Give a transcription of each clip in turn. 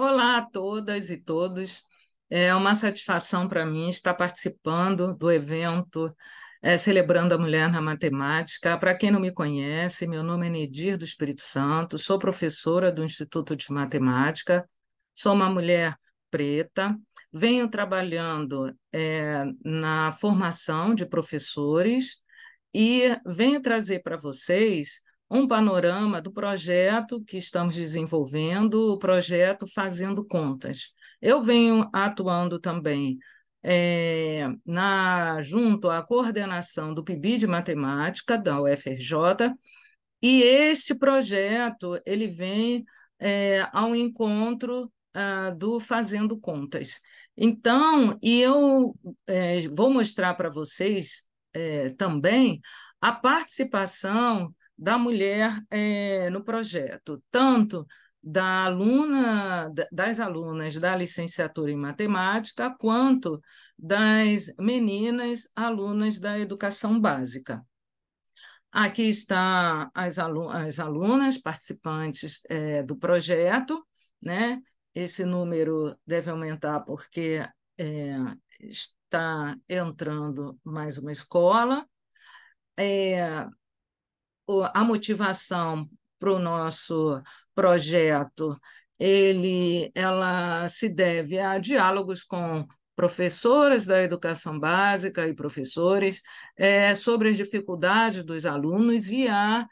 Olá a todas e todos. É uma satisfação para mim estar participando do evento é, Celebrando a Mulher na Matemática. Para quem não me conhece, meu nome é Nedir do Espírito Santo, sou professora do Instituto de Matemática, sou uma mulher preta, venho trabalhando é, na formação de professores e venho trazer para vocês um panorama do projeto que estamos desenvolvendo, o projeto Fazendo Contas. Eu venho atuando também é, na, junto à coordenação do PIB de Matemática da UFRJ, e este projeto ele vem é, ao encontro ah, do Fazendo Contas. Então, e eu é, vou mostrar para vocês é, também a participação da mulher é, no projeto, tanto da aluna, das alunas da licenciatura em matemática, quanto das meninas alunas da educação básica. Aqui está as, alu as alunas participantes é, do projeto, né? Esse número deve aumentar porque é, está entrando mais uma escola. É, a motivação para o nosso projeto ele, ela se deve a diálogos com professoras da educação básica e professores é, sobre as dificuldades dos alunos e a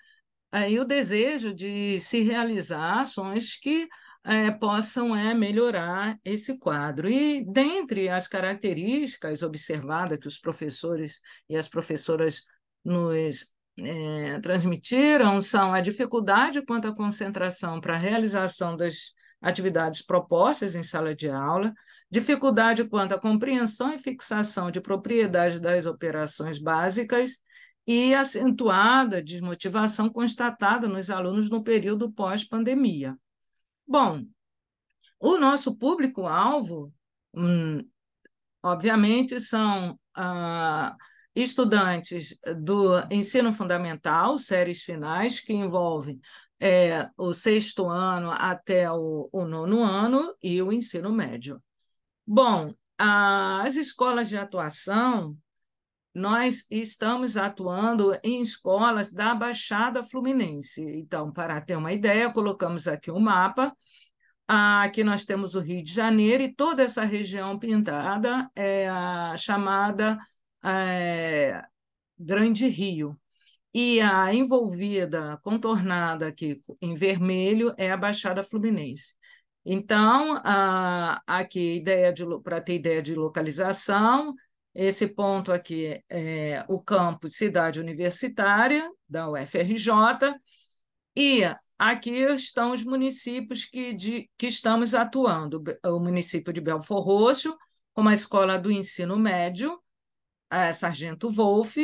aí é, o desejo de se realizar ações que é, possam é, melhorar esse quadro. E dentre as características observadas que os professores e as professoras nos é, transmitiram são a dificuldade quanto à concentração para a realização das atividades propostas em sala de aula, dificuldade quanto à compreensão e fixação de propriedades das operações básicas e acentuada desmotivação constatada nos alunos no período pós-pandemia. Bom, o nosso público-alvo, hum, obviamente, são. Ah, estudantes do ensino fundamental, séries finais, que envolvem é, o sexto ano até o, o nono ano e o ensino médio. Bom, as escolas de atuação, nós estamos atuando em escolas da Baixada Fluminense. Então, para ter uma ideia, colocamos aqui um mapa. Aqui nós temos o Rio de Janeiro e toda essa região pintada é a chamada é, Grande Rio. E a envolvida, contornada aqui em vermelho, é a Baixada Fluminense. Então, a, aqui, para ter ideia de localização, esse ponto aqui é o campus Cidade Universitária, da UFRJ, e aqui estão os municípios que, de, que estamos atuando: o município de Belfor Roxo, como a Escola do Ensino Médio, a Sargento Wolff,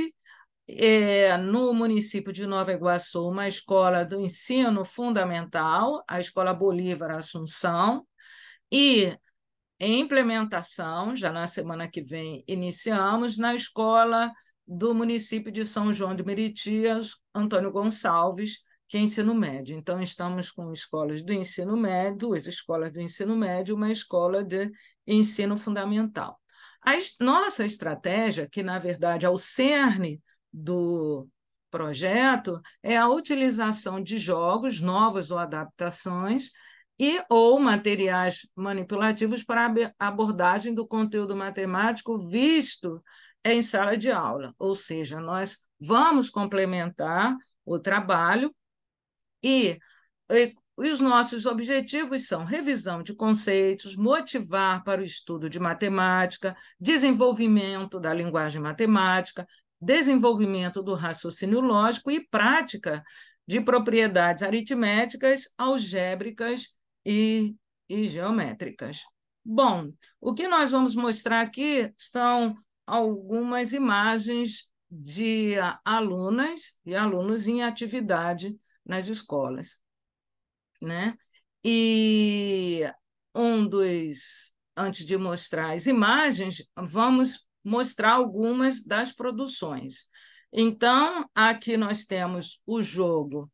é, no município de Nova Iguaçu, uma escola do ensino fundamental, a Escola Bolívar Assunção, e em implementação, já na semana que vem iniciamos, na escola do município de São João de Meritias, Antônio Gonçalves, que é ensino médio. Então, estamos com escolas do ensino médio, duas escolas do ensino médio, uma escola de ensino fundamental. A nossa estratégia, que na verdade é o cerne do projeto, é a utilização de jogos novos ou adaptações e ou materiais manipulativos para abordagem do conteúdo matemático visto em sala de aula. Ou seja, nós vamos complementar o trabalho e, e e os nossos objetivos são revisão de conceitos, motivar para o estudo de matemática, desenvolvimento da linguagem matemática, desenvolvimento do raciocínio lógico e prática de propriedades aritméticas, algébricas e, e geométricas. Bom, o que nós vamos mostrar aqui são algumas imagens de alunas e alunos em atividade nas escolas né? E um dos, antes de mostrar as imagens, vamos mostrar algumas das produções. Então, aqui nós temos o jogo,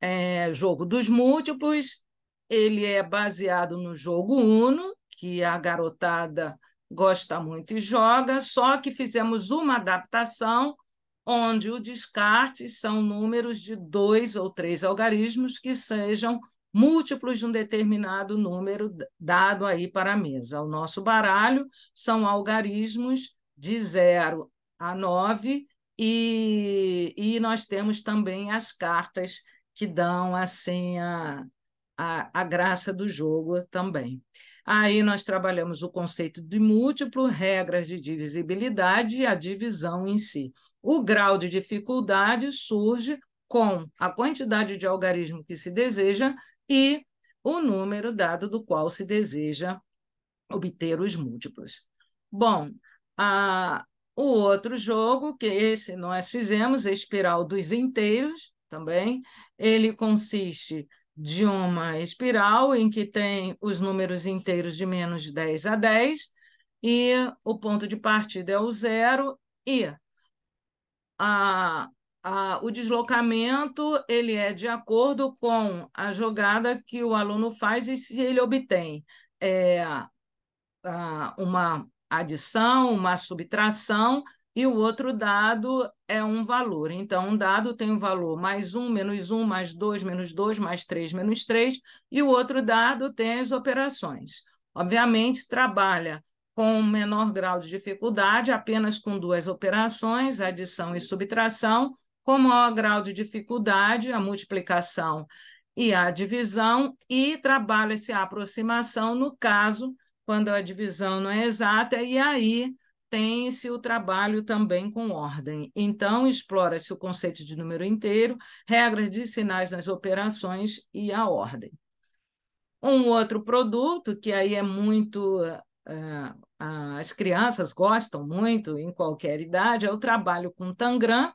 é, jogo dos múltiplos. Ele é baseado no jogo Uno, que a garotada gosta muito e joga, só que fizemos uma adaptação onde o descarte são números de dois ou três algarismos que sejam múltiplos de um determinado número dado aí para a mesa. O nosso baralho são algarismos de 0 a 9 e, e nós temos também as cartas que dão assim a, a, a graça do jogo também. Aí nós trabalhamos o conceito de múltiplo, regras de divisibilidade e a divisão em si. O grau de dificuldade surge com a quantidade de algarismo que se deseja e o número dado do qual se deseja obter os múltiplos. Bom, a, o outro jogo que esse nós fizemos, a espiral dos inteiros, também, ele consiste de uma espiral em que tem os números inteiros de menos 10 a 10, e o ponto de partida é o zero, e a, ah, o deslocamento ele é de acordo com a jogada que o aluno faz e se ele obtém é, ah, uma adição, uma subtração, e o outro dado é um valor. Então, um dado tem o um valor mais um, menos um, mais dois, menos dois, mais três, menos três, e o outro dado tem as operações. Obviamente, trabalha com menor grau de dificuldade, apenas com duas operações, adição e subtração, com maior grau de dificuldade, a multiplicação e a divisão, e trabalha-se a aproximação, no caso, quando a divisão não é exata, e aí tem-se o trabalho também com ordem. Então, explora-se o conceito de número inteiro, regras de sinais nas operações e a ordem. Um outro produto, que aí é muito. Uh, as crianças gostam muito, em qualquer idade, é o trabalho com Tangram,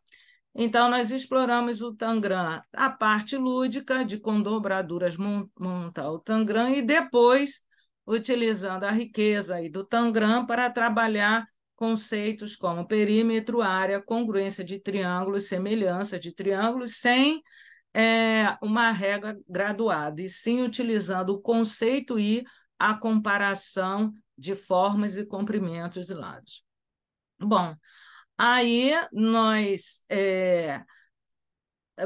então, nós exploramos o Tangram, a parte lúdica, de com dobraduras montar o Tangram, e depois utilizando a riqueza aí do Tangram para trabalhar conceitos como perímetro, área, congruência de triângulos, semelhança de triângulos, sem é, uma regra graduada, e sim utilizando o conceito e a comparação de formas e comprimentos de lados. Bom, Aí nós é,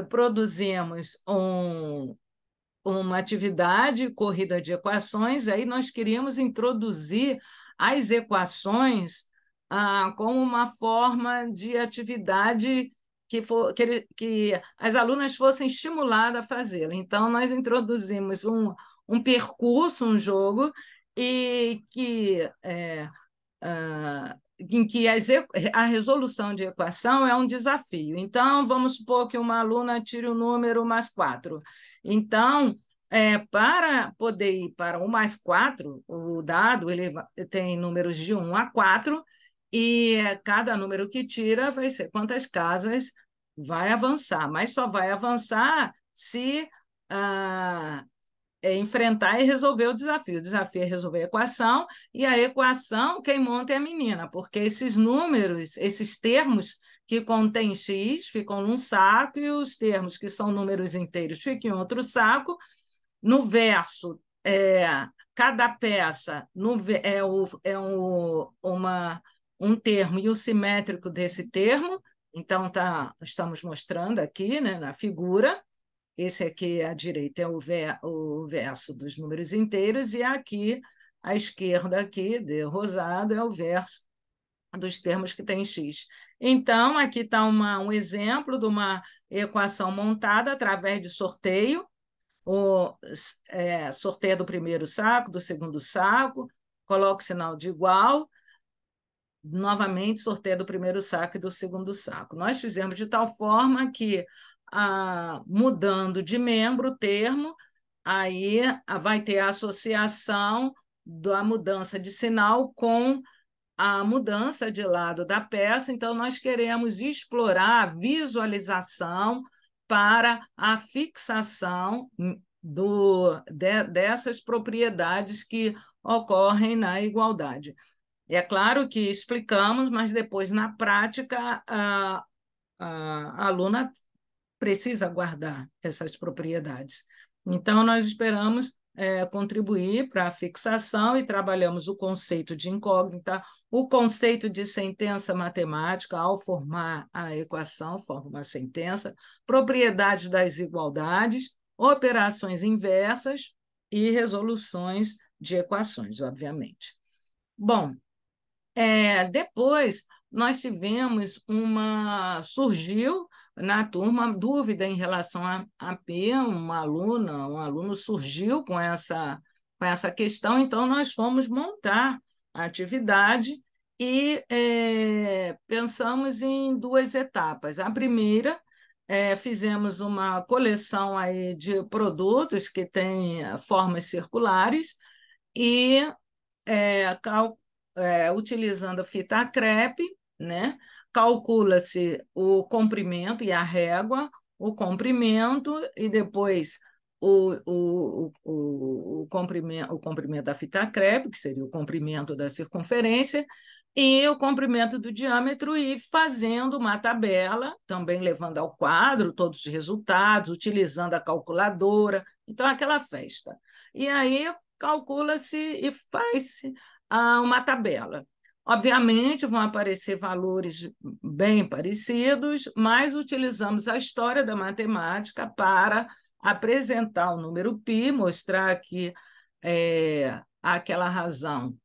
produzimos um, uma atividade, corrida de equações, aí nós queríamos introduzir as equações ah, como uma forma de atividade que, for, que, que as alunas fossem estimuladas a fazê-la. Então, nós introduzimos um, um percurso, um jogo, e que é, ah, em que a resolução de equação é um desafio. Então, vamos supor que uma aluna tire o número mais 4. Então, é, para poder ir para o mais 4, o dado ele tem números de 1 a 4, e cada número que tira vai ser quantas casas vai avançar, mas só vai avançar se ah, é enfrentar e resolver o desafio. O desafio é resolver a equação, e a equação quem monta é a menina, porque esses números, esses termos que contêm x ficam num saco, e os termos que são números inteiros ficam em outro saco. No verso, é, cada peça no, é, o, é o, uma, um termo e o simétrico desse termo, então tá, estamos mostrando aqui né, na figura esse aqui à direita é o, ver, o verso dos números inteiros, e aqui, à esquerda, aqui, de rosado, é o verso dos termos que tem x. Então, aqui está um exemplo de uma equação montada através de sorteio, o é, sorteio do primeiro saco, do segundo saco, coloca o sinal de igual, novamente sorteio do primeiro saco e do segundo saco. Nós fizemos de tal forma que a, mudando de membro o termo, aí vai ter a associação da mudança de sinal com a mudança de lado da peça, então nós queremos explorar a visualização para a fixação do, de, dessas propriedades que ocorrem na igualdade. É claro que explicamos, mas depois, na prática, a, a aluna precisa guardar essas propriedades. Então, nós esperamos é, contribuir para a fixação e trabalhamos o conceito de incógnita, o conceito de sentença matemática, ao formar a equação, forma uma sentença, propriedades das igualdades, operações inversas e resoluções de equações, obviamente. Bom, é, depois nós tivemos uma. Surgiu na turma dúvida em relação a, a P, uma aluna, um aluno surgiu com essa, com essa questão, então nós fomos montar a atividade e é, pensamos em duas etapas. A primeira, é, fizemos uma coleção aí de produtos que têm é, formas circulares e é, cal, é, utilizando a fita crepe, né? Calcula-se o comprimento e a régua, o comprimento e depois o, o, o, o, comprimento, o comprimento da fita crepe, que seria o comprimento da circunferência, e o comprimento do diâmetro e fazendo uma tabela, também levando ao quadro todos os resultados, utilizando a calculadora, então aquela festa. E aí calcula-se e faz-se ah, uma tabela. Obviamente vão aparecer valores bem parecidos, mas utilizamos a história da matemática para apresentar o número π, mostrar que é, aquela razão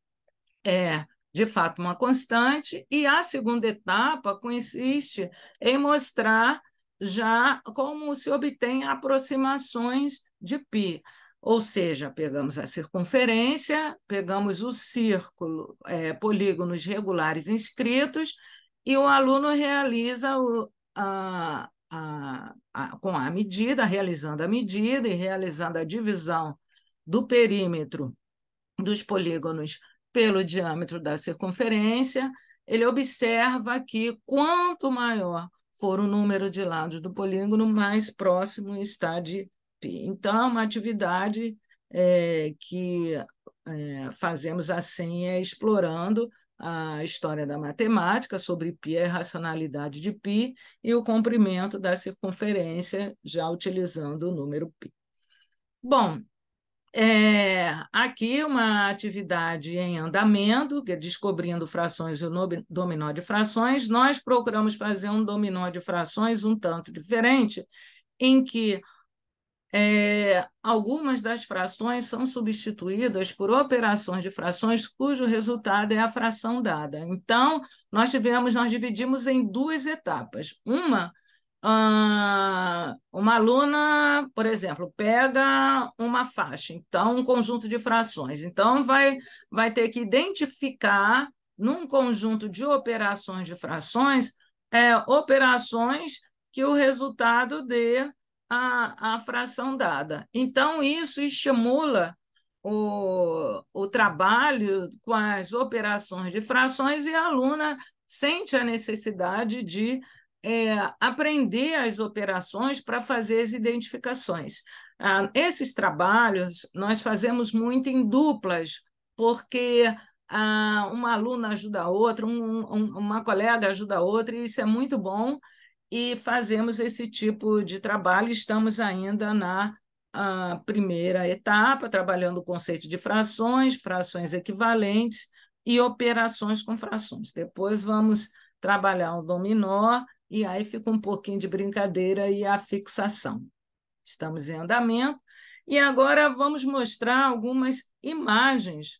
é de fato uma constante, e a segunda etapa consiste em mostrar já como se obtém aproximações de π. Ou seja, pegamos a circunferência, pegamos o círculo, é, polígonos regulares inscritos, e o aluno realiza o, a, a, a, com a medida, realizando a medida e realizando a divisão do perímetro dos polígonos pelo diâmetro da circunferência, ele observa que quanto maior for o número de lados do polígono, mais próximo está de então, é uma atividade é, que é, fazemos assim, é, explorando a história da matemática sobre π a racionalidade de π e o comprimento da circunferência, já utilizando o número π. Bom, é, aqui uma atividade em andamento, que é descobrindo frações e o dominó de frações. Nós procuramos fazer um dominó de frações um tanto diferente, em que é, algumas das frações são substituídas por operações de frações cujo resultado é a fração dada. Então, nós tivemos, nós dividimos em duas etapas. Uma, ah, uma aluna, por exemplo, pega uma faixa, então um conjunto de frações. Então, vai, vai ter que identificar num conjunto de operações de frações, é, operações que o resultado dê a, a fração dada. Então, isso estimula o, o trabalho com as operações de frações e a aluna sente a necessidade de é, aprender as operações para fazer as identificações. Ah, esses trabalhos nós fazemos muito em duplas, porque ah, uma aluna ajuda a outra, um, um, uma colega ajuda a outra, e isso é muito bom e fazemos esse tipo de trabalho. Estamos ainda na ah, primeira etapa, trabalhando o conceito de frações, frações equivalentes e operações com frações. Depois vamos trabalhar o dominó e aí fica um pouquinho de brincadeira e a fixação. Estamos em andamento e agora vamos mostrar algumas imagens,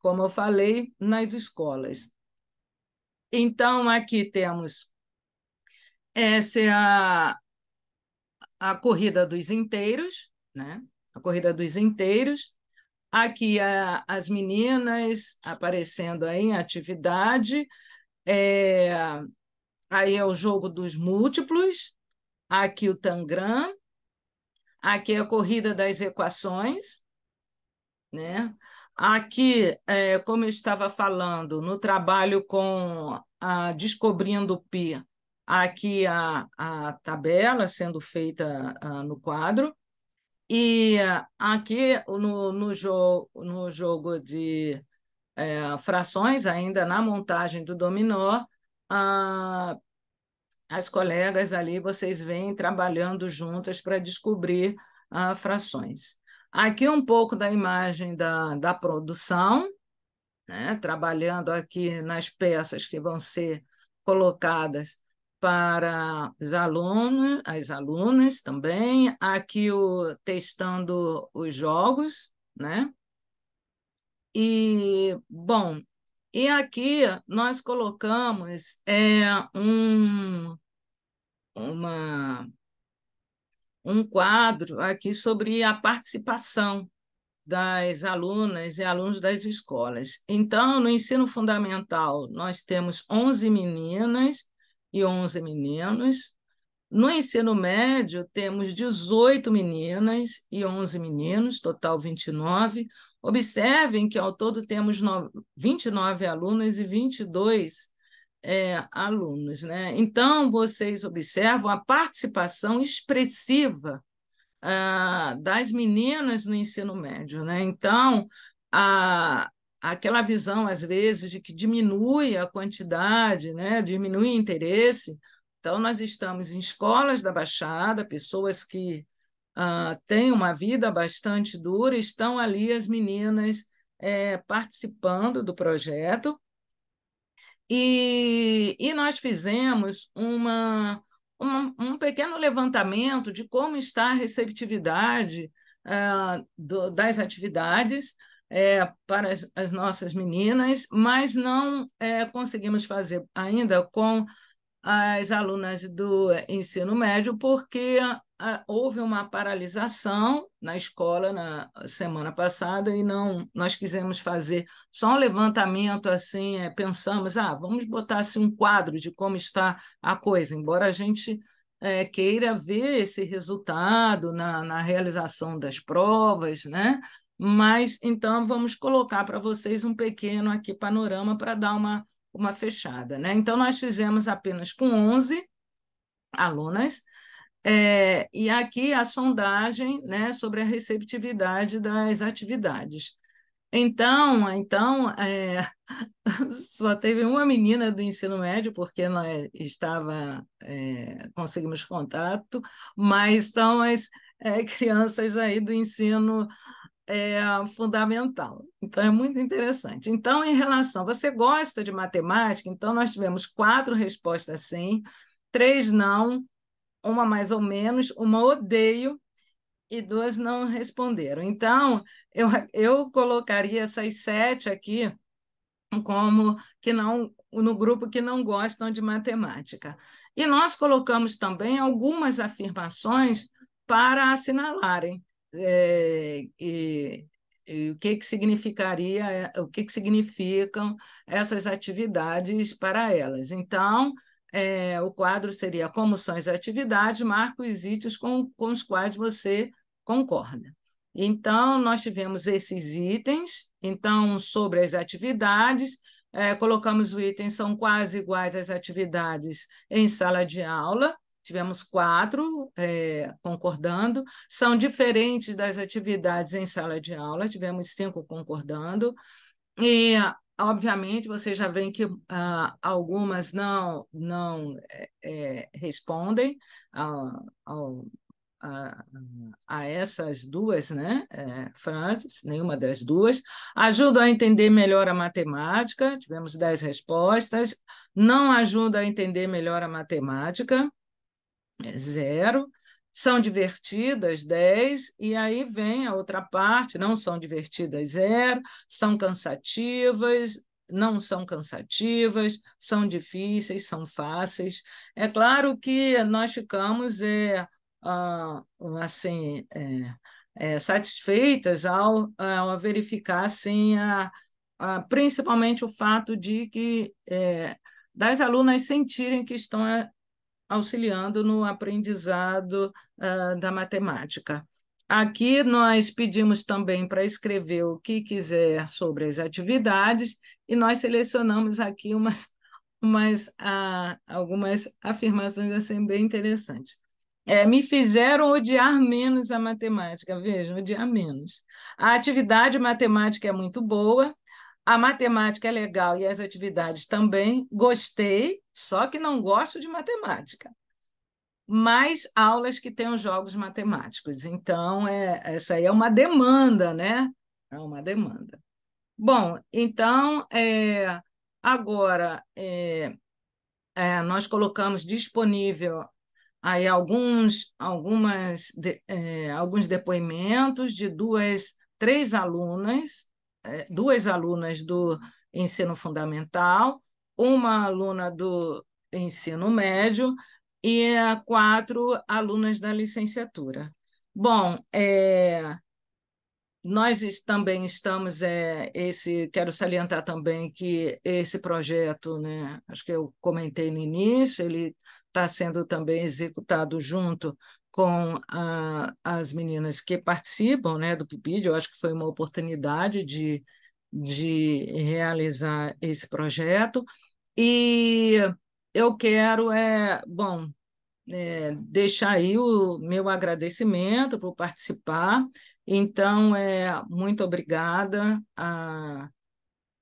como eu falei, nas escolas. Então, aqui temos essa é a, a corrida dos inteiros, né? A corrida dos inteiros. Aqui a, as meninas aparecendo aí em atividade. É, aí é o jogo dos múltiplos. Aqui o Tangram. Aqui é a corrida das equações, né? Aqui, é, como eu estava falando, no trabalho com a Descobrindo Pi, aqui a, a tabela sendo feita uh, no quadro. E uh, aqui no, no, jo no jogo de uh, frações, ainda na montagem do dominó, ah, as colegas ali, vocês vêm trabalhando juntas para descobrir frações. Aqui um pouco da imagem da, da produção, né? trabalhando aqui nas peças que vão ser colocadas para os alunos, as alunas também, aqui o testando os jogos, né? E bom, e aqui nós colocamos é um uma um quadro aqui sobre a participação das alunas e alunos das escolas. Então, no ensino fundamental, nós temos 11 meninas e 11 meninos. No ensino médio, temos 18 meninas e 11 meninos, total 29. Observem que ao todo temos 29 alunas e 22 é, alunos. Né? Então, vocês observam a participação expressiva ah, das meninas no ensino médio. Né? Então, a, aquela visão, às vezes, de que diminui a quantidade, né? diminui o interesse. Então, nós estamos em escolas da Baixada, pessoas que uh, têm uma vida bastante dura, estão ali as meninas é, participando do projeto. E, e nós fizemos uma, uma, um pequeno levantamento de como está a receptividade uh, do, das atividades é, para as, as, nossas meninas, mas não é, conseguimos fazer ainda com as alunas do ensino médio, porque a, houve uma paralisação na escola na semana passada e não nós quisemos fazer só um levantamento assim, é, pensamos, ah, vamos botar assim, um quadro de como está a coisa, embora a gente é, queira ver esse resultado na, na realização das provas, né? Mas então vamos colocar para vocês um pequeno aqui panorama para dar uma, uma fechada. Né? Então, nós fizemos apenas com 11 alunas, é, e aqui a sondagem né, sobre a receptividade das atividades. Então, então é, só teve uma menina do ensino médio, porque nós estava, é, conseguimos contato, mas são as é, crianças aí do ensino é, fundamental. Então, é muito interessante. Então, em relação, você gosta de matemática? Então, nós tivemos quatro respostas sim, três não, uma mais ou menos, uma odeio e duas não responderam. Então, eu, eu colocaria essas sete aqui como que não no grupo que não gostam de matemática. E nós colocamos também algumas afirmações para assinalarem é, e, e, o que, que significaria, é, o que, que significam essas atividades para elas. Então, é, o quadro seria como são as atividades, marcos e itens com, com os quais você concorda. Então, nós tivemos esses itens, então, sobre as atividades, é, colocamos o item são quase iguais às atividades em sala de aula, tivemos quatro é, concordando, são diferentes das atividades em sala de aula, tivemos cinco concordando, e obviamente vocês já veem que ah, algumas não, não é, é respondem a, a, a, essas duas né, é, frases, nenhuma das duas. Ajuda a entender melhor a matemática, tivemos dez respostas. Não ajuda a entender melhor a matemática. É zero. São divertidas, 10, e aí vem a outra parte, não são divertidas, zero, são cansativas, não são cansativas, são difíceis, são fáceis. É claro que nós ficamos é, ah, assim é, é, satisfeitas ao, ao verificar assim, a, a, principalmente o fato de que é, das alunas sentirem que estão é, auxiliando no aprendizado uh, da matemática. Aqui nós pedimos também para escrever o que quiser sobre as atividades e nós selecionamos aqui umas, umas uh, algumas afirmações assim bem interessantes. É, me fizeram odiar menos a matemática, vejam, odiar menos. A atividade matemática é muito boa, a matemática é legal e as atividades também. Gostei, só que não gosto de matemática. Mais aulas que tenham jogos matemáticos. Então, é, essa aí é uma demanda, né? É uma demanda. Bom, então, é, agora, é, é, nós colocamos disponível aí alguns, algumas, de, é, alguns depoimentos de duas, três alunas é, duas alunas do ensino fundamental, uma aluna do ensino médio e quatro alunas da licenciatura. Bom, é, nós também estamos, é, esse, quero salientar também que esse projeto, né, acho que eu comentei no início, ele está sendo também executado junto com a, as meninas que participam né, do PIPID. Eu acho que foi uma oportunidade de, de realizar esse projeto. E eu quero, é, bom, é, deixar aí o meu agradecimento por participar. Então, é, muito obrigada a,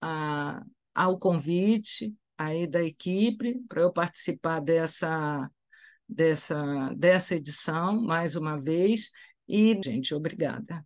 a, ao convite aí da equipe para eu participar dessa dessa, dessa edição, mais uma vez. E, gente, obrigada.